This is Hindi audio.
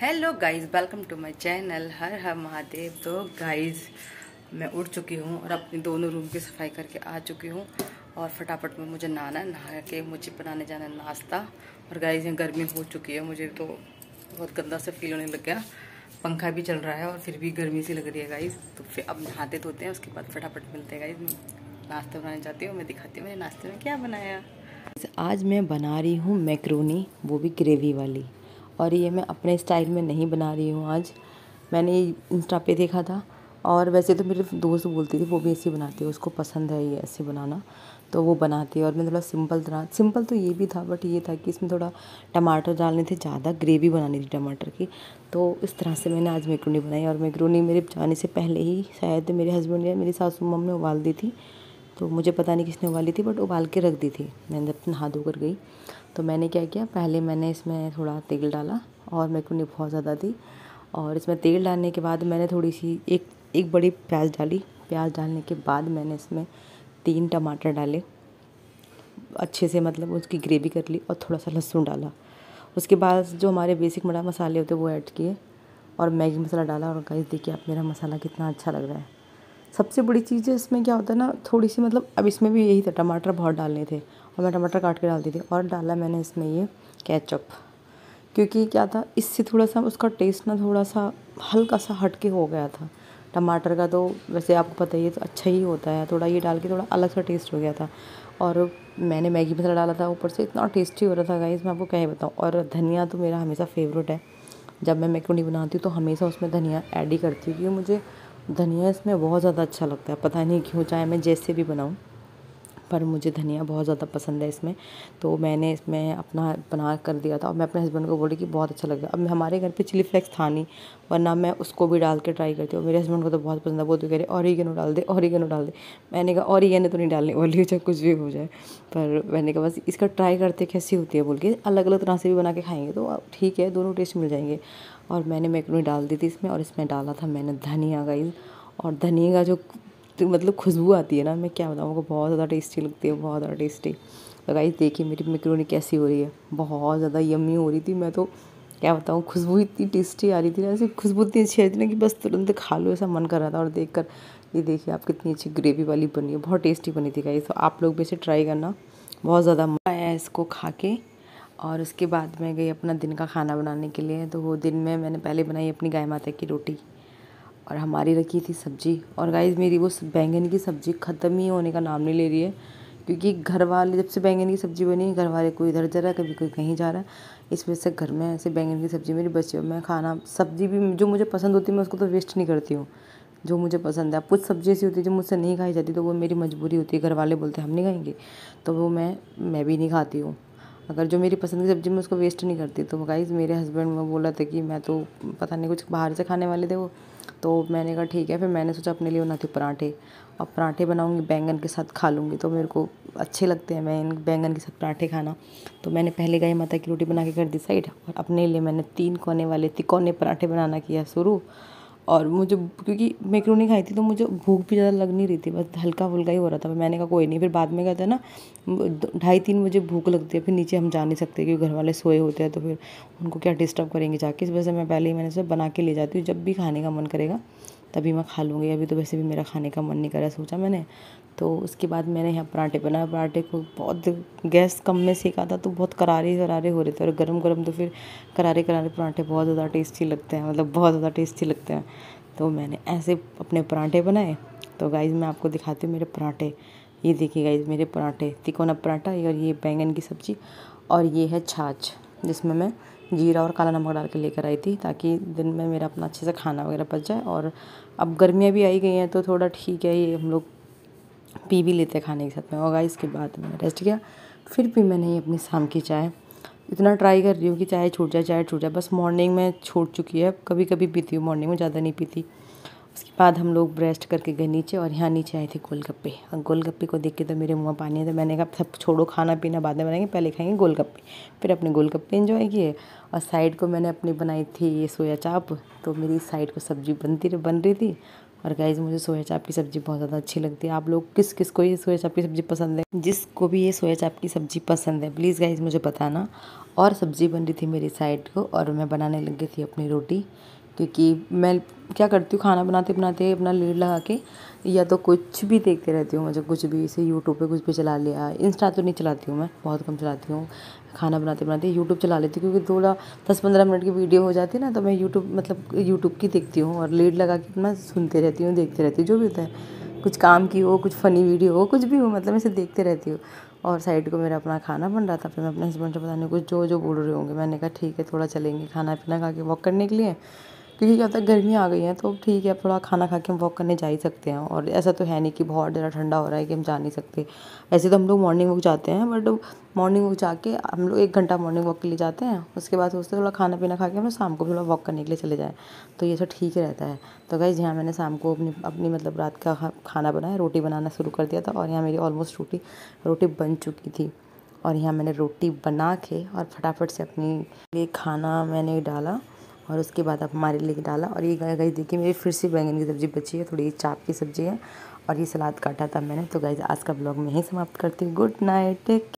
hello guys welcome to my channel Har Har Mahadev तो गाइस मैं उठ चुकी हूँ और अपने दोनों रूम की सफाई करके आ चुकी हूँ और फटाफट में मुझे नहाना नहा के मुझे बनाने जाना नाश्ता और गाइस यहाँ गर्मी हो चुकी है मुझे तो बहुत गंदा सा फील होने लग गया पंखा भी चल रहा है और फिर भी गर्मी सी लग रही है गाइज तो फिर अब नहाते धोते हैं उसके बाद फटाफट मिलते हैं गाइज नाश्ता बनाने जाती हूँ मैं दिखाती हूँ मैंने नाश्ते में क्या बनाया आज मैं बना रही हूँ मैक्रोनी वो भी ग्रेवी वाली और ये मैं अपने स्टाइल में नहीं बना रही हूँ आज मैंने इंस्टा पे देखा था और वैसे तो मेरे दोस्त बोलती थी वो भी ऐसी बनाती है उसको पसंद है ये ऐसे बनाना तो वो बनाती है और मैं थोड़ा सिंपल तरह सिंपल तो ये भी था बट ये था कि इसमें थोड़ा टमाटर डालने थे ज़्यादा ग्रेवी बनानी थी टमाटर की तो इस तरह से मैंने आज मैक्रोनी बनाई और मैक्रोनी मेरे जाने से पहले ही शायद मेरे हस्बैंड या मेरी सासू मम ने उबाल दी थी तो मुझे पता नहीं किसने उबाली थी बट उबाल के रख दी थी मैंने जब नहा धोकर गई तो मैंने क्या किया पहले मैंने इसमें थोड़ा तेल डाला और मेरे को नहीं बहुत ज़्यादा थी और इसमें तेल डालने के बाद मैंने थोड़ी सी एक एक बड़ी प्याज डाली प्याज डालने के बाद मैंने इसमें तीन टमाटर डाले अच्छे से मतलब उसकी ग्रेवी कर ली और थोड़ा सा लहसुन डाला उसके बाद जो हमारे बेसिक मसाले होते हैं वो ऐड किए और मैगी मसाला डाला और गाइस देखिए आप मेरा मसाला कितना अच्छा लग रहा है सबसे बड़ी चीज़ है इसमें क्या होता है ना थोड़ी सी मतलब अब इसमें भी यही था टमाटर बहुत डालने थे और मैं टमाटर काट के डालती थी और डाला मैंने इसमें ये कैचअप क्योंकि क्या था इससे थोड़ा सा उसका टेस्ट ना थोड़ा सा हल्का सा हटके हो गया था टमाटर का तो वैसे आपको पता ही है तो अच्छा ही होता है थोड़ा ये डाल के थोड़ा अलग सा टेस्ट हो गया था और मैंने मैगी मसाला डाला था ऊपर से इतना टेस्टी हो रहा था गाइस मैं आपको कह बताऊँ और धनिया तो मेरा हमेशा फेवरेट है जब मैं मैक्रोनी बनाती हूँ तो हमेशा उसमें धनिया ऐड ही करती हूँ क्योंकि मुझे धनिया इसमें बहुत ज़्यादा अच्छा लगता है पता नहीं क्यों चाहे मैं जैसे भी बनाऊँ पर मुझे धनिया बहुत ज़्यादा पसंद है इसमें तो मैंने इसमें अपना बना कर दिया था और मैं अपने हस्बैंड को बोली कि बहुत अच्छा लग रहा अब हमारे घर पे चिली फ्लेक्स था नहीं वरना मैं उसको भी डाल के ट्राई करती हूँ मेरे हस्बैंड को तो बहुत पसंद है वो तो कह रहे और ऑरिगेनो डाल दे और ऑरिगेनो डाल दे मैंने कहा और ऑरिगेनो तो नहीं डालने वाली चाहे कुछ भी हो जाए पर मैंने कहा बस इसका ट्राई करते कैसी होती है बोल के अलग अलग तरह से भी बना के खाएंगे तो ठीक है दोनों टेस्ट मिल जाएंगे और मैंने मैकरोनी डाल दी थी इसमें और इसमें डाला था मैंने धनिया गाइस और धनिया का जो तो मतलब खुशबू आती है ना मैं क्या बताऊँ बहुत ज़्यादा टेस्टी लगती है बहुत ज़्यादा टेस्टी तो गाइस देखिए मेरी मिक्रोनी कैसी हो रही है बहुत ज़्यादा यम्मी हो रही थी मैं तो क्या बताऊँ खुशबू इतनी टेस्टी आ रही थी ना ऐसी खुशबू इतनी अच्छी आ रही थी ना कि बस तुरंत खा लो ऐसा मन कर रहा था और देख कर ये देखिए आप कितनी अच्छी ग्रेवी वाली बनी है बहुत टेस्टी बनी थी गाइस तो आप लोग भी इसे ट्राई करना बहुत ज़्यादा मज़ा आया इसको खा के और उसके बाद मैं गई अपना दिन का खाना बनाने के लिए तो वो दिन में मैंने पहले बनाई अपनी गाय माता की रोटी और हमारी रखी थी सब्ज़ी और गाइस मेरी वो बैंगन की सब्ज़ी ख़त्म ही होने का नाम नहीं ले रही है क्योंकि घर वाले जब से बैंगन की सब्ज़ी बनी घर वाले कोई इधर जा रहा है कभी कोई कहीं जा रहा है इस वजह से घर में ऐसे बैंगन की सब्ज़ी मेरी बची में मैं खाना सब्ज़ी भी जो मुझे पसंद होती है मैं उसको तो वेस्ट नहीं करती हूँ जो मुझे पसंद है कुछ सब्ज़ी ऐसी होती है जो मुझसे नहीं खाई जाती तो वो मेरी मजबूरी होती है घर वाले बोलते हम नहीं खाएंगे तो वो मैं मैं भी नहीं खाती हूँ अगर जो मेरी पसंद की सब्ज़ी मैं उसको वेस्ट नहीं करती तो गाइज़ मेरे हस्बैंड में बोला था कि मैं तो पता नहीं कुछ बाहर से खाने वाले थे वो तो मैंने कहा ठीक है फिर मैंने सोचा अपने लिए बनाती हूँ पराठे अब पराठे बनाऊँगी बैंगन के साथ खा लूँगी तो मेरे को अच्छे लगते हैं मैं बैंगन के साथ पराठे खाना तो मैंने पहले गाय माता की रोटी बना के कर दी साइड और अपने लिए मैंने तीन कोने वाले तिकोने पराठे बनाना किया शुरू और मुझे क्योंकि मैक्रोनी खाई थी तो मुझे भूख भी ज़्यादा लग नहीं रही थी बस हल्का फुल्का ही हो रहा था मैंने कहा कोई नहीं फिर बाद में कहते हैं ना ढाई तीन बजे भूख लगती है फिर नीचे हम जा नहीं सकते क्योंकि घर वाले सोए होते हैं तो फिर उनको क्या डिस्टर्ब करेंगे जाके इस वजह से मैं पहले ही मैंने उसे बना के ले जाती हूँ जब भी खाने का मन करेगा तभी मैं खा लूँगी अभी तो वैसे भी मेरा खाने का मन नहीं करा सोचा मैंने तो उसके बाद मैंने यहाँ पराठे बनाए पराठे को बहुत गैस कम में सेका था तो बहुत करारे करारे हो रहे थे और गर्म गर्म तो फिर करारे करारे पराठे बहुत ज़्यादा टेस्टी लगते हैं मतलब बहुत ज़्यादा टेस्टी लगते हैं तो मैंने ऐसे अपने पराठे बनाए तो गाइज मैं आपको दिखाती हूँ मेरे पराठे ये देखिए गाइज मेरे पराठे तिकोना पराठा और ये बैंगन की सब्ज़ी और ये है छाछ जिसमें मैं जीरा और काला नमक डाल के लेकर आई थी ताकि दिन में मेरा अपना अच्छे से खाना वगैरह पच जाए और अब गर्मियाँ भी आई गई हैं तो थोड़ा ठीक है ये हम लोग पी भी लेते हैं खाने के साथ में होगा इसके बाद मैंने रेस्ट किया फिर भी मैंने ये अपनी शाम की चाय इतना ट्राई कर रही हूँ कि चाय छूट जाए चाय छूट जाए बस मॉर्निंग में छूट चुकी है कभी कभी पीती हूँ मॉर्निंग में ज़्यादा नहीं पीती उसके बाद हम लोग ब्रेस्ट करके गए नीचे और यहाँ नीचे आए थे गोलगप्पे और गोलगप्पे को देख के तो मेरे मुँह पानी है तो मैंने कहा सब छोड़ो खाना पीना बाद में बनाएंगे पहले खाएंगे गोलगप्पे फिर अपने गोलगप्पे इन्जॉय किए और साइड को मैंने अपनी बनाई थी ये सोया चाप तो मेरी साइड को सब्ज़ी बनती बन रही थी और गाइज मुझे सोया चाप की सब्ज़ी बहुत ज़्यादा अच्छी लगती है आप लोग किस किस को ये सोया चाप की सब्ज़ी पसंद है जिसको भी ये सोया चाप की सब्ज़ी पसंद है प्लीज़ गाइज मुझे बताना और सब्ज़ी बन रही थी मेरी साइड को और मैं बनाने लग गई थी अपनी रोटी क्योंकि मैं क्या करती हूँ खाना बनाते बनाते अपना लीड लगा के या तो कुछ भी देखते रहती हूँ मतलब कुछ भी इसे यूट्यूब पे कुछ भी चला लिया इंस्टा तो नहीं चलाती हूँ मैं बहुत कम चलाती हूँ खाना बनाते बनाते यूट्यूब चला लेती हूँ क्योंकि थोड़ा दस पंद्रह मिनट की वीडियो हो जाती है ना तो मैं यूट्यूब मतलब यूट्यूब की देखती हूँ और लीड लगा के अपना सुनते रहती हूँ देखते रहती हूँ जो भी होता है कुछ काम की हो कुछ फ़नी वीडियो हो कुछ भी हो मतलब मैं इसे देखते रहती हूँ और साइड को मेरा अपना खाना बन रहा था फिर मैं अपने हस्बैंड से बताने कुछ जो जो बोल रहे होंगे मैंने कहा ठीक है थोड़ा चलेंगे खाना पीना खा के वॉक करने के लिए क्योंकि क्या होता है गर्मियाँ आ गई हैं तो ठीक है थोड़ा खाना खा के हम वॉक करने जा ही सकते हैं और ऐसा तो है नहीं कि बहुत ज़्यादा ठंडा हो रहा है कि हम जा नहीं सकते ऐसे तो हम लोग मॉर्निंग वॉक जाते हैं बट मॉर्निंग वॉक जाके हम लोग एक घंटा मॉर्निंग वॉक के लिए जाते हैं उसके बाद सोचते थोड़ा खाना पीना खा के हम लोग शाम को थोड़ा वॉक करने के लिए चले जाएँ तो ये सब ठीक रहता है तो गाइज़ यहाँ मैंने शाम को अपनी अपनी मतलब रात का खाना बनाया रोटी बनाना शुरू कर दिया था और यहाँ मेरी ऑलमोस्ट रोटी रोटी बन चुकी थी और यहाँ मैंने रोटी बना के और फटाफट से अपनी लिए खाना मैंने डाला और उसके बाद आप हमारे लिए डाला और ये गाय देखिए मेरी फिर से बैंगन की सब्ज़ी बची है थोड़ी चाप की सब्ज़ी है और ये सलाद काटा था मैंने तो गई आज का ब्लॉग मैं ही समाप्त करती हूँ गुड नाइट टेक